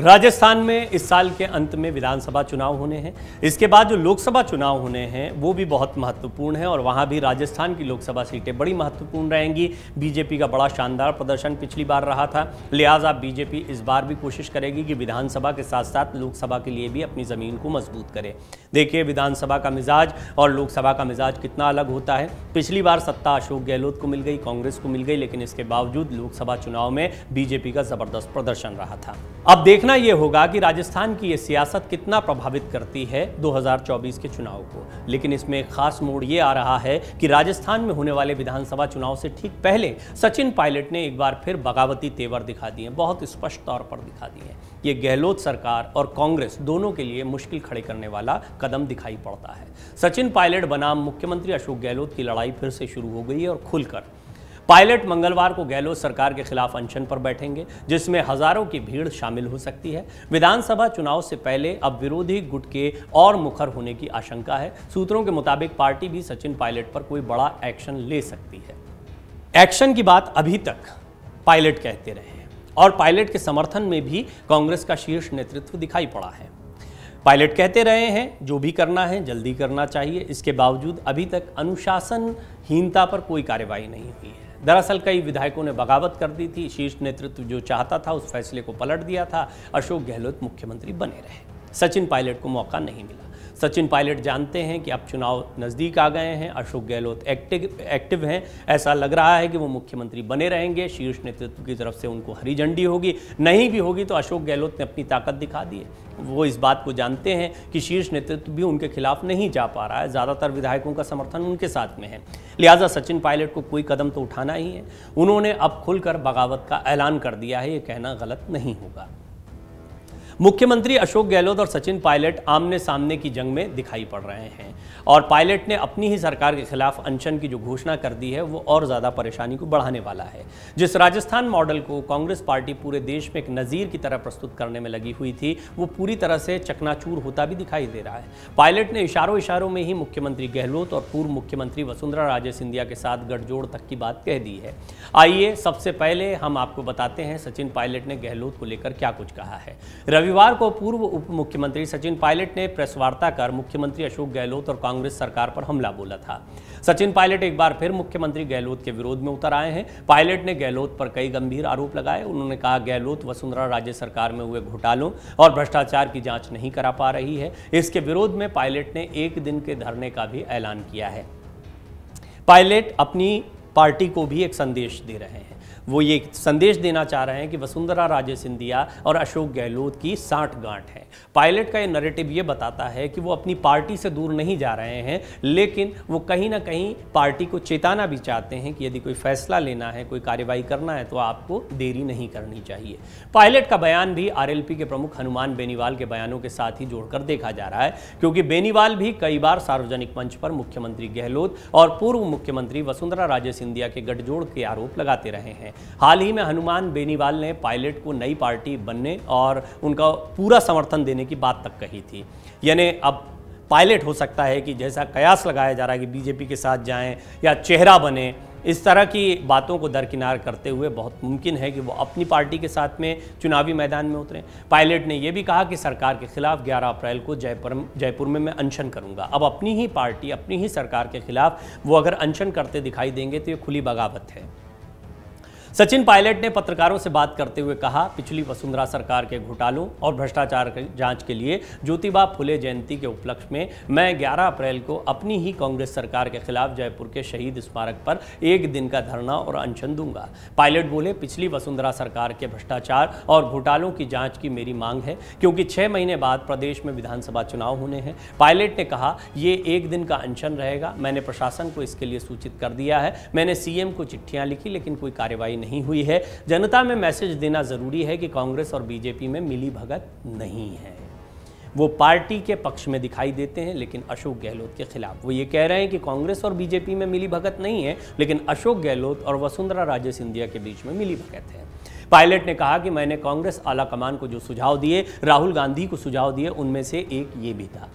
राजस्थान में इस साल के अंत में विधानसभा चुनाव होने हैं इसके बाद जो लोकसभा चुनाव होने हैं वो भी बहुत महत्वपूर्ण है और वहाँ भी राजस्थान की लोकसभा सीटें बड़ी महत्वपूर्ण रहेंगी बीजेपी का बड़ा शानदार प्रदर्शन पिछली बार रहा था लिहाजा बीजेपी इस बार भी कोशिश करेगी कि विधानसभा के साथ साथ लोकसभा के लिए भी अपनी ज़मीन को मजबूत करे देखिए विधानसभा का मिजाज और लोकसभा का मिजाज कितना अलग होता है पिछली बार सत्ता अशोक गहलोत को मिल गई कांग्रेस को मिल गई लेकिन इसके बावजूद लोकसभा चुनाव में बीजेपी का ज़बरदस्त प्रदर्शन रहा था अब देखना देखना यह होगा कि राजस्थान की ये सियासत कितना प्रभावित करती है 2024 के चुनाव को लेकिन इसमें एक खास मोड़ ये आ रहा है कि राजस्थान में होने वाले विधानसभा चुनाव से ठीक पहले सचिन पायलट ने एक बार फिर बगावती तेवर दिखा दिए बहुत स्पष्ट तौर पर दिखा दिए ये गहलोत सरकार और कांग्रेस दोनों के लिए मुश्किल खड़े करने वाला कदम दिखाई पड़ता है सचिन पायलट बनाम मुख्यमंत्री अशोक गहलोत की लड़ाई फिर से शुरू हो गई है और खुलकर पायलट मंगलवार को गहलोत सरकार के खिलाफ अनशन पर बैठेंगे जिसमें हजारों की भीड़ शामिल हो सकती है विधानसभा चुनाव से पहले अब विरोधी गुट के और मुखर होने की आशंका है सूत्रों के मुताबिक पार्टी भी सचिन पायलट पर कोई बड़ा एक्शन ले सकती है एक्शन की बात अभी तक पायलट कहते रहे और पायलट के समर्थन में भी कांग्रेस का शीर्ष नेतृत्व दिखाई पड़ा है पायलट कहते रहे हैं जो भी करना है जल्दी करना चाहिए इसके बावजूद अभी तक अनुशासनहीनता पर कोई कार्रवाई नहीं हुई है दरअसल कई विधायकों ने बगावत कर दी थी शीर्ष नेतृत्व जो चाहता था उस फैसले को पलट दिया था अशोक गहलोत मुख्यमंत्री बने रहे सचिन पायलट को मौका नहीं मिला सचिन पायलट जानते हैं कि अब चुनाव नज़दीक आ गए हैं अशोक गहलोत एक्टिव एक्टिव हैं ऐसा लग रहा है कि वो मुख्यमंत्री बने रहेंगे शीर्ष नेतृत्व की तरफ से उनको हरी झंडी होगी नहीं भी होगी तो अशोक गहलोत ने अपनी ताकत दिखा दी है वो इस बात को जानते हैं कि शीर्ष नेतृत्व भी उनके खिलाफ नहीं जा पा रहा है ज़्यादातर विधायकों का समर्थन उनके साथ में है लिहाजा सचिन पायलट को कोई कदम तो उठाना ही है उन्होंने अब खुलकर बगावत का ऐलान कर दिया है ये कहना गलत नहीं होगा मुख्यमंत्री अशोक गहलोत और सचिन पायलट आमने सामने की जंग में दिखाई पड़ रहे हैं और पायलट ने अपनी ही सरकार के खिलाफ अनशन की जो घोषणा कर दी है वो और ज़्यादा परेशानी को बढ़ाने वाला है जिस राजस्थान मॉडल को कांग्रेस पार्टी पूरे देश में एक नज़ीर की तरह प्रस्तुत करने में लगी हुई थी वो पूरी तरह से चकनाचूर होता भी दिखाई दे रहा है पायलट ने इशारों इशारों में ही मुख्यमंत्री गहलोत और पूर्व मुख्यमंत्री वसुंधरा राजे सिंधिया के साथ गठजोड़ तक की बात कह दी है आइए सबसे पहले हम आपको बताते हैं सचिन पायलट ने गहलोत को लेकर क्या कुछ कहा है रवि रविवार को पूर्व उप मुख्यमंत्री सचिन पायलट ने प्रेस वार्ता कर मुख्यमंत्री अशोक गहलोत और कांग्रेस सरकार पर हमला बोला था सचिन पायलट एक बार फिर मुख्यमंत्री गहलोत के विरोध में उतर आए हैं पायलट ने गहलोत पर कई गंभीर आरोप लगाए उन्होंने कहा गहलोत वसुंधरा राज्य सरकार में हुए घोटालों और भ्रष्टाचार की जांच नहीं करा पा रही है इसके विरोध में पायलट ने एक दिन के धरने का भी ऐलान किया है पायलट अपनी पार्टी को भी एक संदेश दे रहे हैं वो ये संदेश देना चाह रहे हैं कि वसुंधरा राजे सिंधिया और अशोक गहलोत की साठ गांठ है पायलट का ये नरेटिव ये बताता है कि वो अपनी पार्टी से दूर नहीं जा रहे हैं लेकिन वो कहीं ना कहीं पार्टी को चेताना भी चाहते हैं कि यदि कोई फैसला लेना है कोई कार्यवाही करना है तो आपको देरी नहीं करनी चाहिए पायलट का बयान भी आर के प्रमुख हनुमान बेनीवाल के बयानों के साथ ही जोड़कर देखा जा रहा है क्योंकि बेनीवाल भी कई बार सार्वजनिक मंच पर मुख्यमंत्री गहलोत और पूर्व मुख्यमंत्री वसुंधरा राजे सिंधिया सिंधिया के गठजोड़ के आरोप लगाते रहे हैं हाल ही में हनुमान बेनीवाल ने पायलट को नई पार्टी बनने और उनका पूरा समर्थन देने की बात तक कही थी यानी अब पायलट हो सकता है कि जैसा कयास लगाया जा रहा है कि बीजेपी के साथ जाएं या चेहरा बने इस तरह की बातों को दरकिनार करते हुए बहुत मुमकिन है कि वो अपनी पार्टी के साथ में चुनावी मैदान में उतरें पायलट ने यह भी कहा कि सरकार के खिलाफ 11 अप्रैल को जयपुर जयपुर में मैं अनशन करूंगा अब अपनी ही पार्टी अपनी ही सरकार के खिलाफ वो अगर अनशन करते दिखाई देंगे तो ये खुली बगावत है सचिन पायलट ने पत्रकारों से बात करते हुए कहा पिछली वसुंधरा सरकार के घोटालों और भ्रष्टाचार जांच के लिए ज्योतिबा फुले जयंती के उपलक्ष्य में मैं 11 अप्रैल को अपनी ही कांग्रेस सरकार के खिलाफ जयपुर के शहीद स्मारक पर एक दिन का धरना और अनशन दूंगा पायलट बोले पिछली वसुंधरा सरकार के भ्रष्टाचार और घोटालों की जाँच की मेरी मांग है क्योंकि छह महीने बाद प्रदेश में विधानसभा चुनाव होने हैं पायलट ने कहा ये एक दिन का अनशन रहेगा मैंने प्रशासन को इसके लिए सूचित कर दिया है मैंने सीएम को चिट्ठियां लिखी लेकिन कोई कार्यवाही नहीं हुई है जनता में मैसेज देना ज़रूरी है कि कांग्रेस और बीजेपी में मिली भगत नहीं है वो पार्टी के पक्ष में दिखाई देते हैं लेकिन अशोक गहलोत के खिलाफ वो ये कह रहे हैं कि कांग्रेस और बीजेपी में मिली भगत नहीं है लेकिन अशोक गहलोत और वसुंधरा राजे सिंधिया के बीच में मिली भगत है पायलट ने कहा कि मैंने कांग्रेस आला कमान को जो सुझाव दिए राहुल गांधी को सुझाव दिए उनमें से एक ये भी था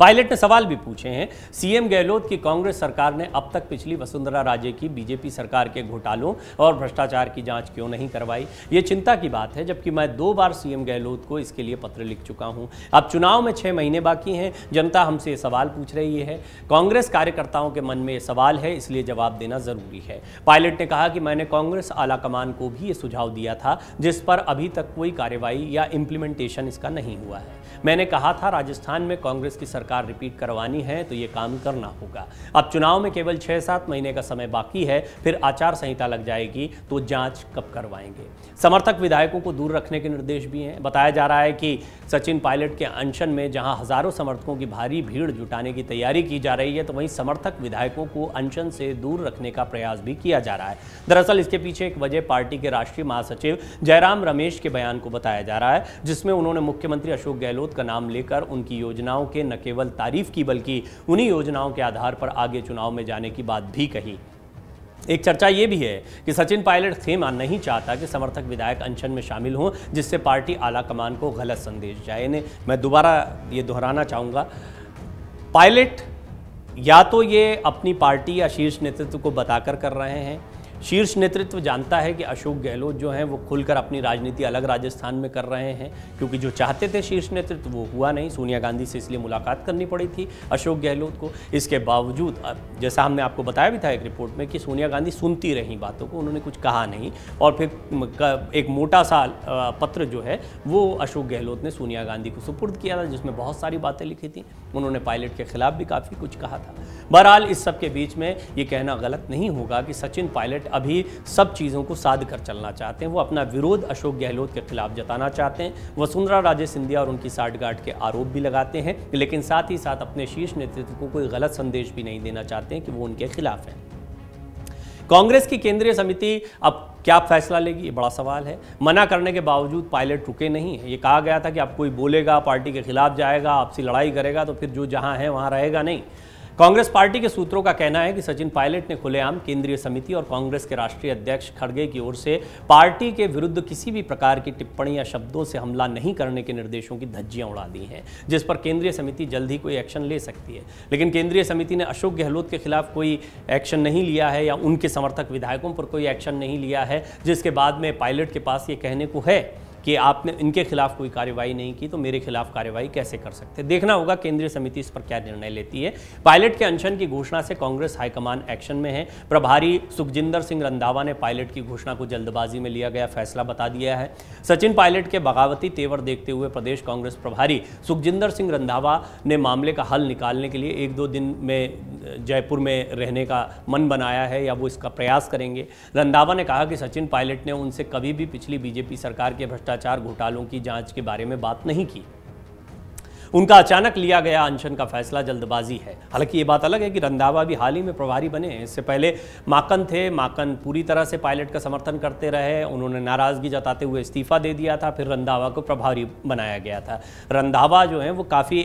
पायलट ने सवाल भी पूछे हैं सीएम गहलोत की कांग्रेस सरकार ने अब तक पिछली वसुंधरा राजे की बीजेपी सरकार के घोटालों और भ्रष्टाचार की जांच क्यों नहीं करवाई ये चिंता की बात है जबकि मैं दो बार सीएम गहलोत को इसके लिए पत्र लिख चुका हूं अब चुनाव में छह महीने बाकी हैं जनता हमसे ये सवाल पूछ रही है कांग्रेस कार्यकर्ताओं के मन में ये सवाल है इसलिए जवाब देना जरूरी है पायलट ने कहा कि मैंने कांग्रेस आला को भी ये सुझाव दिया था जिस पर अभी तक कोई कार्रवाई या इम्प्लीमेंटेशन इसका नहीं हुआ है मैंने कहा था राजस्थान में कांग्रेस की सरकार सरकार रिपीट करवानी है तो ये काम करना होगा अब चुनाव में केवल छः सात महीने का समय बाकी है फिर आचार संहिता लग जाएगी तो जांच कब करवाएंगे समर्थक विधायकों को दूर रखने के निर्देश भी हैं बताया जा रहा है कि सचिन पायलट के अनशन में जहां हजारों समर्थकों की भारी भीड़ जुटाने की तैयारी की जा रही है तो वहीं समर्थक विधायकों को अनशन से दूर रखने का प्रयास भी किया जा रहा है दरअसल इसके पीछे एक वजह पार्टी के राष्ट्रीय महासचिव जयराम रमेश के बयान को बताया जा रहा है जिसमें उन्होंने मुख्यमंत्री अशोक गहलोत का नाम लेकर उनकी योजनाओं के न केवल केवल तारीफ की बल्कि उन्हीं योजनाओं के आधार पर आगे चुनाव में जाने की बात भी कही एक चर्चा ये भी है कि सचिन पायलट खेमा नहीं चाहता कि समर्थक विधायक अनशन में शामिल हों जिससे पार्टी आला कमान को गलत संदेश जाए इन्हें मैं दोबारा ये दोहराना चाहूँगा पायलट या तो ये अपनी पार्टी या शीर्ष नेतृत्व को बताकर कर रहे हैं शीर्ष नेतृत्व जानता है कि अशोक गहलोत जो हैं वो खुलकर अपनी राजनीति अलग राजस्थान में कर रहे हैं क्योंकि जो चाहते थे शीर्ष नेतृत्व वो हुआ नहीं सोनिया गांधी से इसलिए मुलाकात करनी पड़ी थी अशोक गहलोत को इसके बावजूद जैसा हमने आपको बताया भी था एक रिपोर्ट में कि सोनिया गांधी सुनती रहीं बातों को उन्होंने कुछ कहा नहीं और फिर एक मोटा सा पत्र जो है वो अशोक गहलोत ने सोनिया गांधी को सुपुर्द किया था जिसमें बहुत सारी बातें लिखी थी उन्होंने पायलट के खिलाफ भी काफ़ी कुछ कहा था बहरहाल इस सब के बीच में ये कहना गलत नहीं होगा कि सचिन पायलट अभी सब चीज़ों को साध कर चलना चाहते हैं वो अपना विरोध अशोक गहलोत के खिलाफ जताना चाहते हैं वसुंधरा राजे सिंधिया और उनकी साठगांठ के आरोप भी लगाते हैं लेकिन साथ ही साथ अपने शीर्ष नेतृत्व को कोई गलत संदेश भी नहीं देना चाहते हैं कि वो उनके खिलाफ हैं कांग्रेस की केंद्रीय समिति अब क्या फैसला लेगी ये बड़ा सवाल है मना करने के बावजूद पायलट रुके नहीं है ये कहा गया था कि आप कोई बोलेगा पार्टी के खिलाफ जाएगा आपसी लड़ाई करेगा तो फिर जो जहाँ है वहाँ रहेगा नहीं कांग्रेस पार्टी के सूत्रों का कहना है कि सचिन पायलट ने खुलेआम केंद्रीय समिति और कांग्रेस के राष्ट्रीय अध्यक्ष खड़गे की ओर से पार्टी के विरुद्ध किसी भी प्रकार की टिप्पणी या शब्दों से हमला नहीं करने के निर्देशों की धज्जियां उड़ा दी हैं जिस पर केंद्रीय समिति जल्द ही कोई एक्शन ले सकती है लेकिन केंद्रीय समिति ने अशोक गहलोत के खिलाफ कोई एक्शन नहीं लिया है या उनके समर्थक विधायकों पर कोई एक्शन नहीं लिया है जिसके बाद में पायलट के पास ये कहने को है कि आपने इनके खिलाफ कोई कार्रवाई नहीं की तो मेरे खिलाफ कार्रवाई कैसे कर सकते देखना होगा केंद्रीय समिति इस पर क्या निर्णय लेती है पायलट के अनशन की घोषणा से कांग्रेस हाईकमान एक्शन में है प्रभारी सुखजिंदर सिंह रंधावा ने पायलट की घोषणा को जल्दबाजी में लिया गया फैसला बता दिया है सचिन पायलट के बगावती तेवर देखते हुए प्रदेश कांग्रेस प्रभारी सुखजिंदर सिंह रंधावा ने मामले का हल निकालने के लिए एक दो दिन में जयपुर में रहने का मन बनाया है या वो इसका प्रयास करेंगे रंधावा ने कहा कि सचिन पायलट ने उनसे कभी भी पिछली बीजेपी सरकार के भ्रष्टाचार भ्रष्टाचार घोटालों की जांच के बारे में बात नहीं की उनका अचानक लिया गया अनशन का फैसला जल्दबाजी है हालांकि ये बात अलग है कि रंधावा भी हाल ही में प्रभारी बने हैं इससे पहले माकन थे माकन पूरी तरह से पायलट का समर्थन करते रहे उन्होंने नाराजगी जताते हुए इस्तीफा दे दिया था फिर रंधावा को प्रभारी बनाया गया था रंधावा जो है वो काफ़ी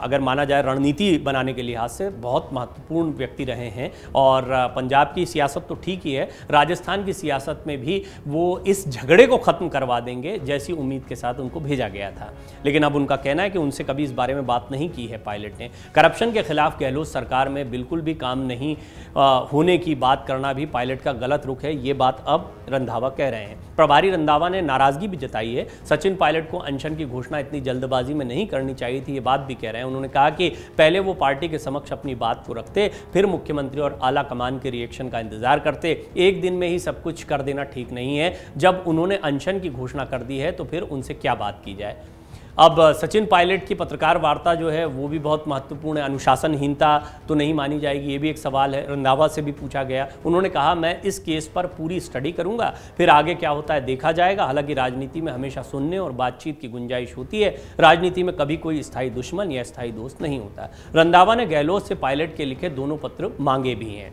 अगर माना जाए रणनीति बनाने के लिहाज से बहुत महत्वपूर्ण व्यक्ति रहे हैं और पंजाब की सियासत तो ठीक ही है राजस्थान की सियासत में भी वो इस झगड़े को ख़त्म करवा देंगे जैसी उम्मीद के साथ उनको भेजा गया था लेकिन अब उनका कहना है कि उनसे कभी इस बारे में बात नहीं की है पायलट ने करप्शन के खिलाफ गहलोत सरकार में बिल्कुल भी काम नहीं होने की बात करना भी पायलट का गलत रुख है ये बात अब रंधावा कह रहे हैं प्रभारी रंधावा ने नाराजगी भी जताई है सचिन पायलट को अनशन की घोषणा इतनी जल्दबाजी में नहीं करनी चाहिए थी ये बात भी कह रहे हैं उन्होंने कहा कि पहले वो पार्टी के समक्ष अपनी बात को रखते फिर मुख्यमंत्री और आला कमान के रिएक्शन का इंतजार करते एक दिन में ही सब कुछ कर देना ठीक नहीं है जब उन्होंने अनशन की घोषणा कर दी है तो फिर उनसे क्या बात की जाए अब सचिन पायलट की पत्रकार वार्ता जो है वो भी बहुत महत्वपूर्ण है अनुशासनहीनता तो नहीं मानी जाएगी ये भी एक सवाल है रंधावा से भी पूछा गया उन्होंने कहा मैं इस केस पर पूरी स्टडी करूंगा फिर आगे क्या होता है देखा जाएगा हालांकि राजनीति में हमेशा सुनने और बातचीत की गुंजाइश होती है राजनीति में कभी कोई स्थायी दुश्मन या स्थायी दोस्त नहीं होता रंधावा ने गहलोत से पायलट के लिखे दोनों पत्र मांगे भी हैं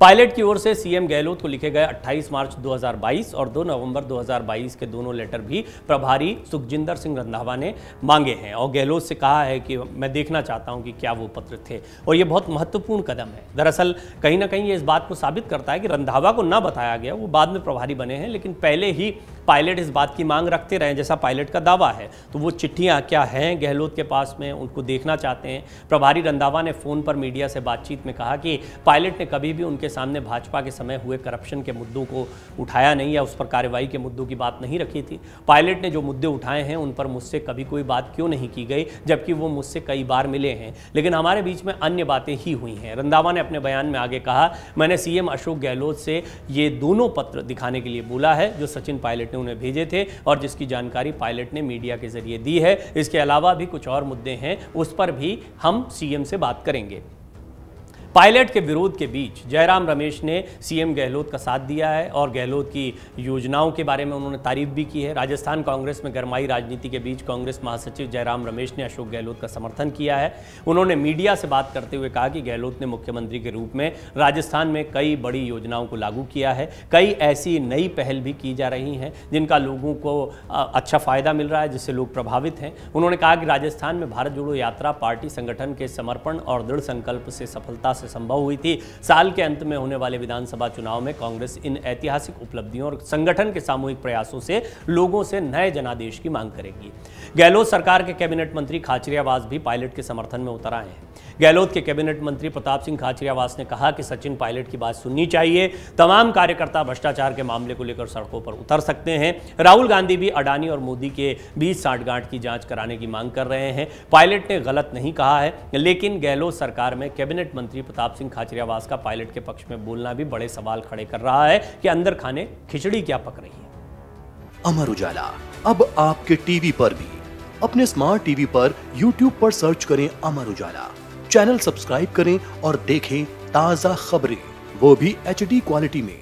पायलट की ओर से सीएम गहलोत को लिखे गए 28 मार्च 2022 और 2 नवंबर 2022 के दोनों लेटर भी प्रभारी सुखजिंदर सिंह रंधावा ने मांगे हैं और गहलोत से कहा है कि मैं देखना चाहता हूं कि क्या वो पत्र थे और ये बहुत महत्वपूर्ण कदम है दरअसल कहीं ना कहीं ये इस बात को साबित करता है कि रंधावा को ना बताया गया वो बाद में प्रभारी बने हैं लेकिन पहले ही पायलट इस बात की मांग रखते रहे जैसा पायलट का दावा है तो वो चिट्ठियाँ क्या हैं गहलोत के पास में उनको देखना चाहते हैं प्रभारी रंधावा ने फ़ोन पर मीडिया से बातचीत में कहा कि पायलट ने कभी भी उनके सामने भाजपा के समय हुए करप्शन के मुद्दों को उठाया नहीं या उस पर कार्रवाई के मुद्दों की बात नहीं रखी थी पायलट ने जो मुद्दे उठाए हैं उन पर मुझसे कभी कोई बात क्यों नहीं की गई जबकि वो मुझसे कई बार मिले हैं लेकिन हमारे बीच में अन्य बातें ही हुई हैं रंधावा ने अपने बयान में आगे कहा मैंने सीएम अशोक गहलोत से ये दोनों पत्र दिखाने के लिए बोला है जो सचिन पायलट ने उन्हें भेजे थे और जिसकी जानकारी पायलट ने मीडिया के जरिए दी है इसके अलावा भी कुछ और मुद्दे हैं उस पर भी हम सीएम से बात करेंगे पायलट के विरोध के बीच जयराम रमेश ने सीएम गहलोत का साथ दिया है और गहलोत की योजनाओं के बारे में उन्होंने तारीफ भी की है राजस्थान कांग्रेस में गरमाई राजनीति के बीच कांग्रेस महासचिव जयराम रमेश ने अशोक गहलोत का समर्थन किया है उन्होंने मीडिया से बात करते हुए कहा कि गहलोत ने मुख्यमंत्री के रूप में राजस्थान में कई बड़ी योजनाओं को लागू किया है कई ऐसी नई पहल भी की जा रही हैं जिनका लोगों को अच्छा फ़ायदा मिल रहा है जिससे लोग प्रभावित हैं उन्होंने कहा कि राजस्थान में भारत जोड़ो यात्रा पार्टी संगठन के समर्पण और दृढ़ संकल्प से सफलता से संभव हुई थी साल के अंत में होने वाले विधानसभा चुनाव में कांग्रेस इन ऐतिहासिक उपलब्धियों और संगठन के सामूहिक प्रयासों से लोगों से नए जनादेश की मांग करेगी गहलोत सरकार के कैबिनेट मंत्री खाचरियावास भी पायलट के समर्थन में उतर आए हैं गहलोत के कैबिनेट मंत्री प्रताप सिंह खाचरियावास ने कहा कि सचिन पायलट की बात सुननी चाहिए तमाम कार्यकर्ता भ्रष्टाचार के मामले को लेकर सड़कों पर उतर सकते हैं राहुल गांधी भी अडानी और मोदी के बीच साठगांठ की जांच कराने की मांग कर रहे हैं पायलट ने गलत नहीं कहा है लेकिन गहलोत सरकार में कैबिनेट मंत्री प्रताप सिंह खाचरियावास का पायलट के पक्ष में बोलना भी बड़े सवाल खड़े कर रहा है कि अंदर खाने खिचड़ी क्या पक रही है अमर उजाला अब आपके टीवी पर भी अपने स्मार्ट टीवी पर YouTube पर सर्च करें अमर उजाला चैनल सब्सक्राइब करें और देखें ताज़ा खबरें वो भी एच क्वालिटी में